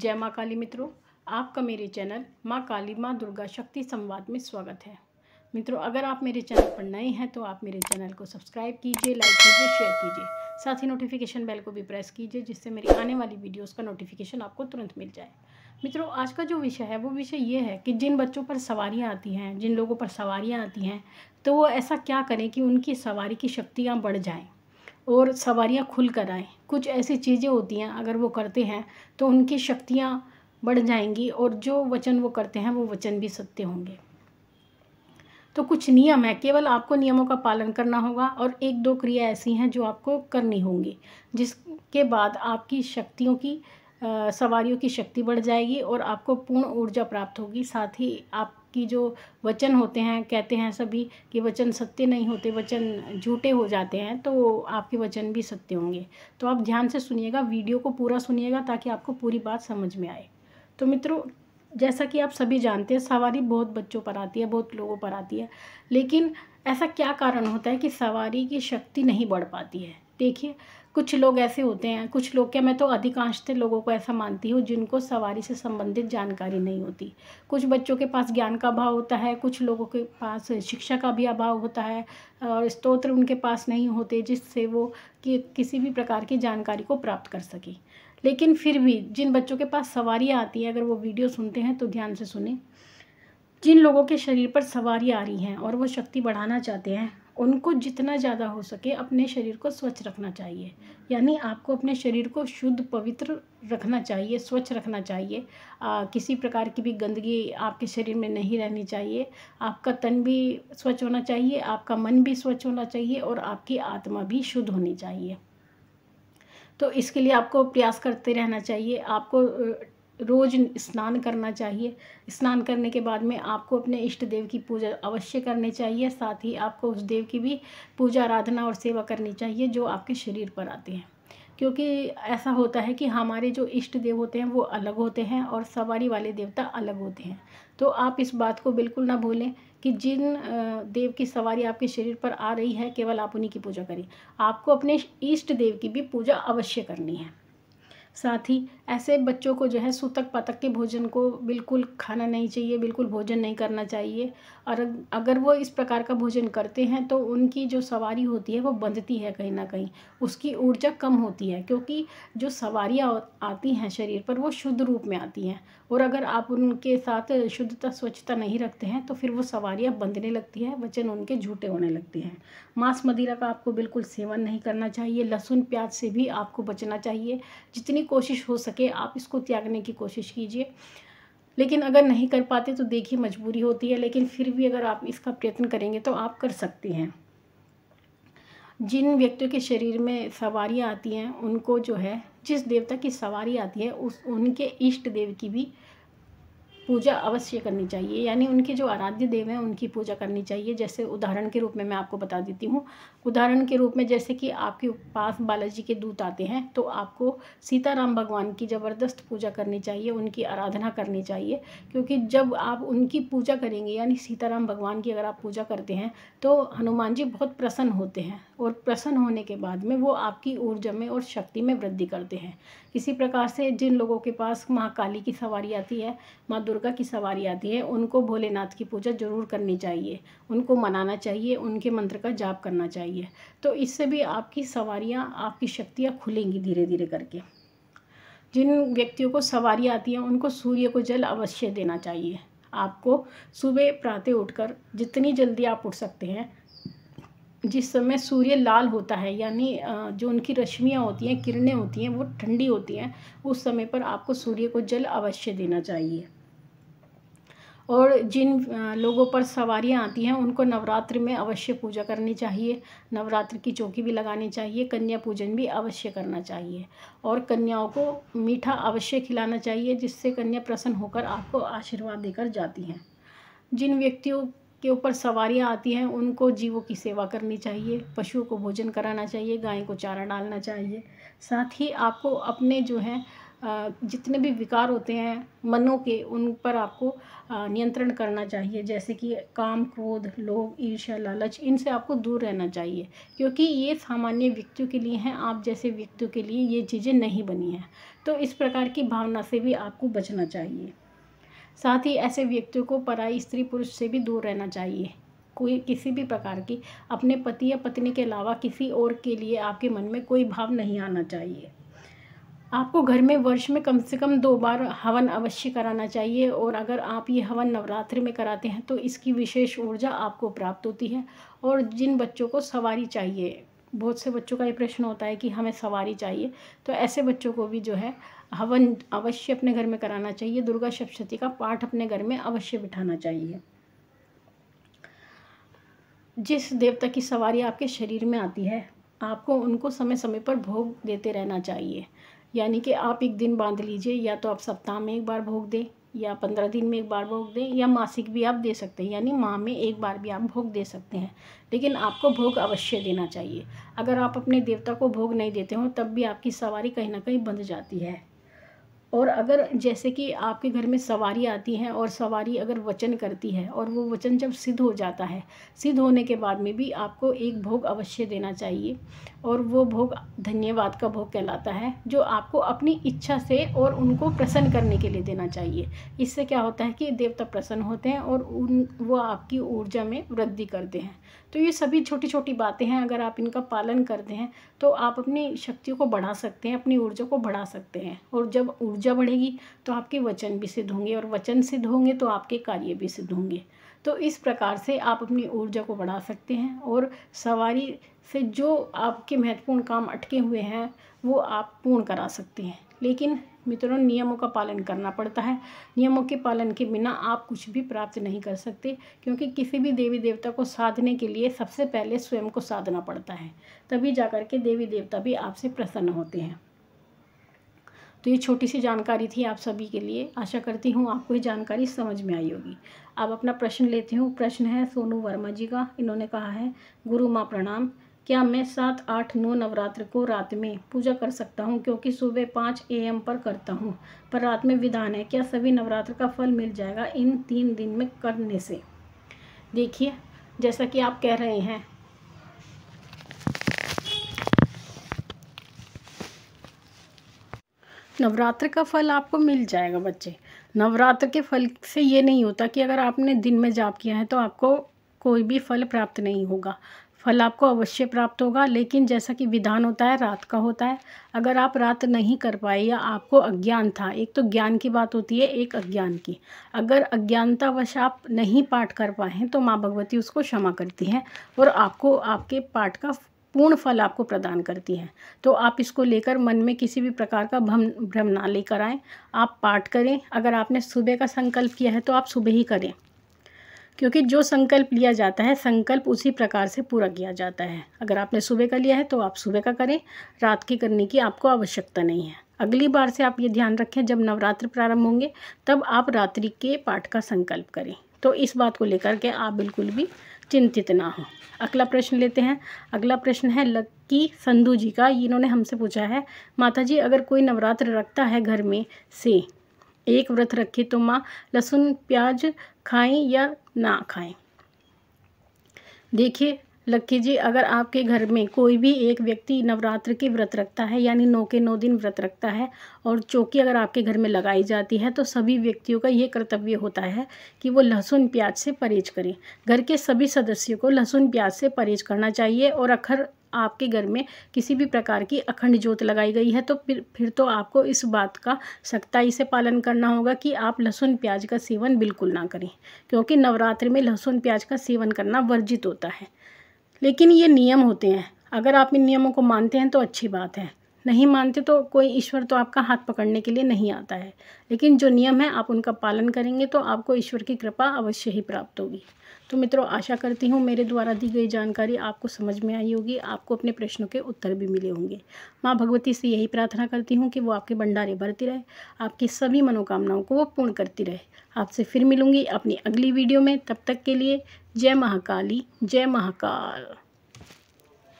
जय माँ काली मित्रों आपका मेरे चैनल माँ काली माँ दुर्गा शक्ति संवाद में स्वागत है मित्रों अगर आप मेरे चैनल पर नए हैं तो आप मेरे चैनल को सब्सक्राइब कीजिए लाइक कीजिए शेयर कीजिए साथ ही नोटिफिकेशन बेल को भी प्रेस कीजिए जिससे मेरी आने वाली वीडियोस का नोटिफिकेशन आपको तुरंत मिल जाए मित्रों आज का जो विषय है वो विषय ये है कि जिन बच्चों पर सवारियाँ आती हैं जिन लोगों पर सवारियाँ आती हैं तो वो ऐसा क्या करें कि उनकी सवारी की शक्तियाँ बढ़ जाएँ और सवारियां खुल कर आएँ कुछ ऐसी चीज़ें होती हैं अगर वो करते हैं तो उनकी शक्तियाँ बढ़ जाएंगी और जो वचन वो करते हैं वो वचन भी सत्य होंगे तो कुछ नियम है केवल आपको नियमों का पालन करना होगा और एक दो क्रिया ऐसी हैं जो आपको करनी होंगी जिसके बाद आपकी शक्तियों की सवारियों की शक्ति बढ़ जाएगी और आपको पूर्ण ऊर्जा प्राप्त होगी साथ ही आप की जो वचन होते हैं कहते हैं सभी कि वचन सत्य नहीं होते वचन झूठे हो जाते हैं तो आपके वचन भी सत्य होंगे तो आप ध्यान से सुनिएगा वीडियो को पूरा सुनिएगा ताकि आपको पूरी बात समझ में आए तो मित्रों जैसा कि आप सभी जानते हैं सवारी बहुत बच्चों पर आती है बहुत लोगों पर आती है लेकिन ऐसा क्या कारण होता है कि सवारी की शक्ति नहीं बढ़ पाती है देखिए कुछ लोग ऐसे होते हैं कुछ लोग क्या मैं तो अधिकांशतः लोगों को ऐसा मानती हूँ जिनको सवारी से संबंधित जानकारी नहीं होती कुछ बच्चों के पास ज्ञान का अभाव होता है कुछ लोगों के पास शिक्षा का भी अभाव होता है और स्त्रोत्र उनके पास नहीं होते जिससे वो कि, किसी भी प्रकार की जानकारी को प्राप्त कर सके लेकिन फिर भी जिन बच्चों के पास सवारियाँ आती हैं अगर वो वीडियो सुनते हैं तो ध्यान से सुने जिन लोगों के शरीर पर सवारी आ रही हैं और वो शक्ति बढ़ाना चाहते हैं उनको जितना ज़्यादा हो सके अपने शरीर को स्वच्छ रखना चाहिए यानी आपको अपने शरीर को शुद्ध पवित्र रखना चाहिए स्वच्छ रखना चाहिए आ, किसी प्रकार की भी गंदगी आपके शरीर में नहीं रहनी चाहिए आपका तन भी स्वच्छ होना चाहिए आपका मन भी स्वच्छ होना चाहिए और आपकी आत्मा भी शुद्ध होनी चाहिए तो इसके लिए आपको प्रयास करते रहना चाहिए आपको रोज़ स्नान करना चाहिए स्नान करने के बाद में आपको अपने इष्ट देव की पूजा अवश्य करनी चाहिए साथ ही आपको उस देव की भी पूजा आराधना और सेवा करनी चाहिए जो आपके शरीर पर आते हैं क्योंकि ऐसा होता है कि हमारे जो इष्ट देव होते हैं वो अलग होते हैं और सवारी वाले देवता अलग होते हैं तो आप इस बात को बिल्कुल ना भूलें कि जिन देव की सवारी आपके शरीर पर आ रही है केवल आप उन्हीं की पूजा करें आपको अपने इष्ट देव की भी पूजा अवश्य करनी है साथ ही ऐसे बच्चों को जो है सूतक पातक के भोजन को बिल्कुल खाना नहीं चाहिए बिल्कुल भोजन नहीं करना चाहिए और अगर वो इस प्रकार का भोजन करते हैं तो उनकी जो सवारी होती है वो बंधती है कहीं ना कहीं उसकी ऊर्जा कम होती है क्योंकि जो सवारियाँ आती हैं शरीर पर वो शुद्ध रूप में आती हैं और अगर आप उनके साथ शुद्धता स्वच्छता नहीं रखते हैं तो फिर वो सवारियाँ बंधने लगती हैं वचन उनके झूठे होने लगते हैं मांस मदिरा का आपको बिल्कुल सेवन नहीं करना चाहिए लहसुन प्याज से भी आपको बचना चाहिए जितनी जितनी कोशिश हो सके आप इसको त्यागने की कोशिश कीजिए लेकिन अगर नहीं कर पाते तो देखिए मजबूरी होती है लेकिन फिर भी अगर आप इसका प्रयत्न करेंगे तो आप कर सकती हैं जिन व्यक्तियों के शरीर में सवारियाँ आती हैं उनको जो है जिस देवता की सवारी आती है उस उनके इष्ट देव की भी पूजा अवश्य करनी चाहिए यानी उनके जो आराध्य देव हैं उनकी पूजा करनी चाहिए जैसे उदाहरण के रूप में मैं आपको बता देती हूँ उदाहरण के रूप में जैसे कि आपके पास बालाजी के दूत आते हैं तो आपको सीताराम भगवान की ज़बरदस्त पूजा करनी चाहिए उनकी आराधना करनी चाहिए क्योंकि जब आप उनकी पूजा करेंगे यानी सीताराम भगवान की अगर आप पूजा करते हैं तो हनुमान जी बहुत प्रसन्न होते हैं और प्रसन्न होने के बाद में वो आपकी ऊर्जा में और शक्ति में वृद्धि करते हैं इसी प्रकार से जिन लोगों के पास महाकाली की सवारी आती है माँ दुर्गा की सवारी आती है उनको भोलेनाथ की पूजा ज़रूर करनी चाहिए उनको मनाना चाहिए उनके मंत्र का जाप करना चाहिए तो इससे भी आपकी सवारियाँ आपकी शक्तियाँ खुलेंगी धीरे धीरे करके जिन व्यक्तियों को सवारी आती हैं उनको सूर्य को जल अवश्य देना चाहिए आपको सुबह प्रातः उठकर जितनी जल्दी आप उठ सकते हैं जिस समय सूर्य लाल होता है यानी जो उनकी रश्मियाँ होती हैं किरणें होती हैं वो ठंडी होती हैं उस समय पर आपको सूर्य को जल अवश्य देना चाहिए और जिन लोगों पर सवारियाँ आती हैं उनको नवरात्र में अवश्य पूजा करनी चाहिए नवरात्र की चौकी भी लगानी चाहिए कन्या पूजन भी अवश्य करना चाहिए और कन्याओं को मीठा अवश्य खिलाना चाहिए जिससे कन्या प्रसन्न होकर आपको आशीर्वाद देकर जाती हैं जिन व्यक्तियों के ऊपर सवारियाँ आती हैं उनको जीवों की सेवा करनी चाहिए पशुओं को भोजन कराना चाहिए गाय को चारा डालना चाहिए साथ ही आपको अपने जो हैं जितने भी विकार होते हैं मनों के उन पर आपको नियंत्रण करना चाहिए जैसे कि काम क्रोध लोभ ईर्ष्या लालच इनसे आपको दूर रहना चाहिए क्योंकि ये सामान्य व्यक्तियों के लिए हैं आप जैसे व्यक्तियों के लिए ये चीज़ें नहीं बनी हैं तो इस प्रकार की भावना से भी आपको बचना चाहिए साथ ही ऐसे व्यक्तियों को पराई स्त्री पुरुष से भी दूर रहना चाहिए कोई किसी भी प्रकार की अपने पति या पत्नी के अलावा किसी और के लिए आपके मन में कोई भाव नहीं आना चाहिए आपको घर में वर्ष में कम से कम दो बार हवन अवश्य कराना चाहिए और अगर आप ये हवन नवरात्रि में कराते हैं तो इसकी विशेष ऊर्जा आपको प्राप्त होती है और जिन बच्चों को सवारी चाहिए बहुत से बच्चों का ये प्रश्न होता है कि हमें सवारी चाहिए तो ऐसे बच्चों को भी जो है हवन अवश्य अपने घर में कराना चाहिए दुर्गा सप्तशती का पाठ अपने घर में अवश्य बिठाना चाहिए जिस देवता की सवारी आपके शरीर में आती है आपको उनको समय समय पर भोग देते रहना चाहिए यानी कि आप एक दिन बांध लीजिए या तो आप सप्ताह में एक बार भोग दें या पंद्रह दिन में एक बार भोग दें या मासिक भी आप दे सकते हैं यानी माह में एक बार भी आप भोग दे सकते हैं लेकिन आपको भोग अवश्य देना चाहिए अगर आप अपने देवता को भोग नहीं देते हो तब भी आपकी सवारी कहीं ना कहीं बंध जाती है और अगर जैसे कि आपके घर में सवारी आती है और सवारी अगर वचन करती है और वो वचन जब सिद्ध हो जाता है सिद्ध होने के बाद में भी आपको एक भोग अवश्य देना चाहिए और वो भोग धन्यवाद का भोग कहलाता है जो आपको अपनी इच्छा से और उनको प्रसन्न करने के लिए देना चाहिए इससे क्या होता है कि देवता प्रसन्न होते हैं और उन वो आपकी ऊर्जा में वृद्धि करते हैं तो ये सभी छोटी छोटी बातें हैं अगर आप इनका पालन करते हैं तो आप अपनी शक्तियों को बढ़ा सकते हैं अपनी ऊर्जा को बढ़ा सकते हैं और जब ऊर्जा ऊर्जा बढ़ेगी तो आपके वचन भी सिद्ध होंगे और वचन सिद्ध होंगे तो आपके कार्य भी सिद्ध होंगे तो इस प्रकार से आप अपनी ऊर्जा को बढ़ा सकते हैं और सवारी से जो आपके महत्वपूर्ण काम अटके हुए हैं वो आप पूर्ण करा सकते हैं लेकिन मित्रों नियमों का पालन करना पड़ता है नियमों के पालन के बिना आप कुछ भी प्राप्त नहीं कर सकते क्योंकि किसी भी देवी देवता को साधने के लिए सबसे पहले स्वयं को साधना पड़ता है तभी जा के देवी देवता भी आपसे प्रसन्न होते हैं तो ये छोटी सी जानकारी थी आप सभी के लिए आशा करती हूँ आपको ये जानकारी समझ में आई होगी अब अपना प्रश्न लेती हूँ प्रश्न है सोनू वर्मा जी का इन्होंने कहा है गुरु माँ प्रणाम क्या मैं सात आठ नौ नवरात्र को रात में पूजा कर सकता हूँ क्योंकि सुबह पाँच ए एम पर करता हूँ पर रात में विधान है क्या सभी नवरात्र का फल मिल जाएगा इन तीन दिन में करने से देखिए जैसा कि आप कह रहे हैं नवरात्र का फल आपको मिल जाएगा बच्चे नवरात्र के फल से ये नहीं होता कि अगर आपने दिन में जाप किया है तो आपको कोई भी फल प्राप्त नहीं होगा फल आपको अवश्य प्राप्त होगा लेकिन जैसा कि विधान होता है रात का होता है अगर आप रात नहीं कर पाए या आपको अज्ञान था एक तो ज्ञान की बात होती है एक अज्ञान की अगर अज्ञानतावश आप नहीं पाठ कर पाए हैं तो माँ भगवती उसको क्षमा करती हैं और आपको आपके पाठ का पूर्ण फल आपको प्रदान करती है तो आप इसको लेकर मन में किसी भी प्रकार का भ्रम भ्रम ना लेकर आएँ आप पाठ करें अगर आपने सुबह का संकल्प किया है तो आप सुबह ही करें क्योंकि जो संकल्प लिया जाता है संकल्प उसी प्रकार से पूरा किया जाता है अगर आपने सुबह का लिया है तो आप सुबह का करें रात की करने की आपको आवश्यकता नहीं है अगली बार से आप ये ध्यान रखें जब नवरात्र प्रारंभ होंगे तब आप रात्रि के पाठ का संकल्प करें तो इस बात को लेकर के आप बिल्कुल भी चिंतित ना हो अगला प्रश्न लेते हैं अगला प्रश्न है लक्की संधू जी का इन्होंने हमसे पूछा है माता जी अगर कोई नवरात्र रखता है घर में से एक व्रत रखे तो माँ लहसुन प्याज खाएं या ना खाएं देखिए लक्की जी अगर आपके घर में कोई भी एक व्यक्ति नवरात्र के व्रत रखता है यानी नौ के नौ दिन व्रत रखता है और चौकी अगर आपके घर में लगाई जाती है तो सभी व्यक्तियों का ये कर्तव्य होता है कि वो लहसुन प्याज से परहेज करें घर के सभी सदस्यों को लहसुन प्याज से परहेज करना चाहिए और अखर आपके घर में किसी भी प्रकार की अखंड जोत लगाई गई है तो फिर फिर तो आपको इस बात का सख्ताई से पालन करना होगा कि आप लहसुन प्याज का सेवन बिल्कुल ना करें क्योंकि नवरात्र में लहसुन प्याज का सेवन करना वर्जित होता है लेकिन ये नियम होते हैं अगर आप इन नियमों को मानते हैं तो अच्छी बात है नहीं मानते तो कोई ईश्वर तो आपका हाथ पकड़ने के लिए नहीं आता है लेकिन जो नियम है आप उनका पालन करेंगे तो आपको ईश्वर की कृपा अवश्य ही प्राप्त होगी तो मित्रों आशा करती हूँ मेरे द्वारा दी गई जानकारी आपको समझ में आई होगी आपको अपने प्रश्नों के उत्तर भी मिले होंगे माँ भगवती से यही प्रार्थना करती हूँ कि वो आपके भंडारे भरती रहे आपकी सभी मनोकामनाओं को वो पूर्ण करती रहे आपसे फिर मिलूँगी अपनी अगली वीडियो में तब तक के लिए जय महाकाली जय महाकाल